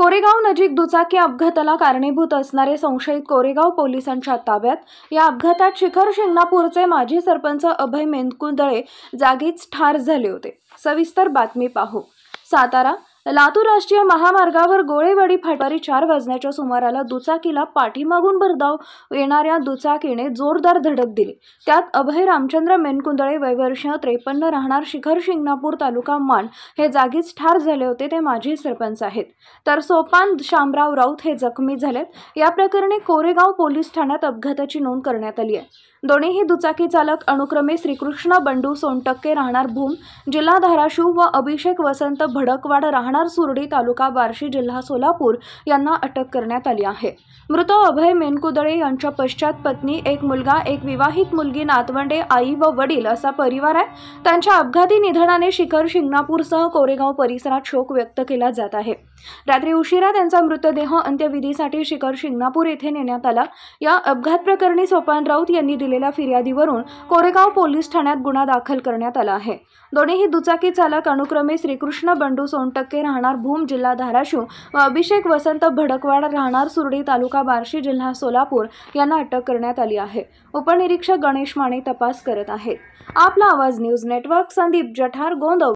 कोरेगाव नजीक दुचाकी अपघाताला कारणीभूत असणारे संशयित कोरेगाव पोलिसांच्या ताब्यात या अपघातात शिखर शिंगणापूरचे माजी सरपंच अभय मेंदकुंदळे जागीच ठार झाले होते सविस्तर बातमी पाहू सातारा लातूर राष्ट्रीय महामार्गावर गोळेवाडी फाटारी चार वाजण्याच्या सुमाराला दुचाकीला पाठीमागून भरधाव येणाऱ्या दुचाकीने जोरदार धडक दिली त्यात अभय रामचंद्र मेनकुंदळे वयवर्ष त्रेपन्न राहणार शिखर शिंगणापूर तालुका मान हे जागीच ठार झाले होते ते माजी सरपंच आहेत तर सोपान शामराव राऊत हे जखमी झालेत या प्रकरणी कोरेगाव पोलीस ठाण्यात अपघाताची नोंद करण्यात आली आहे दोन्हीही दुचाकी चालक अनुक्रमे श्रीकृष्ण बंडू सोनटक्के राहणार भूम जिल्हा धाराशिव व अभिषेक वसंत भडकवाड राहणार राहणार सुर्डी तालुका बार्शी जिल्हा सोलापूर यांना अटक करण्यात आली आहे मृत अभय मेनकुदळे यांच्या पश्चात पत्नी एक मुलगा एक विवाहित मुलगी नातवंडे आई व वडील असा परिवार आहे त्यांच्या अपघाती निधनाने शिखर शिंगणापूरसह कोरेगाव परिसरात शोक व्यक्त केला जात आहे रात्री उशिरा त्यांचा मृतदेह अंत्यविधीसाठी शिखर शिंगणापूर येथे नेण्यात आला या अपघात प्रकरणी सोपान राऊत यांनी दिलेल्या फिर्यादीवरून कोरेगाव पोलीस ठाण्यात गुन्हा दाखल करण्यात आला आहे दोन्ही दुचाकी चालक अनुक्रमे श्रीकृष्ण बंडू सोनटक्के राहणार भूम जिल्हा धाराशिव व अभिषेक वसंत भडकवाड राहणार सुर्डी तालुका बार्शी जिल्हा सोलापूर यांना अटक करण्यात आली आहे उपनिरीक्षक गणेश माने तपास करत आहेत आपला आवाज न्यूज नेटवर्क संदीप जठार गोंदव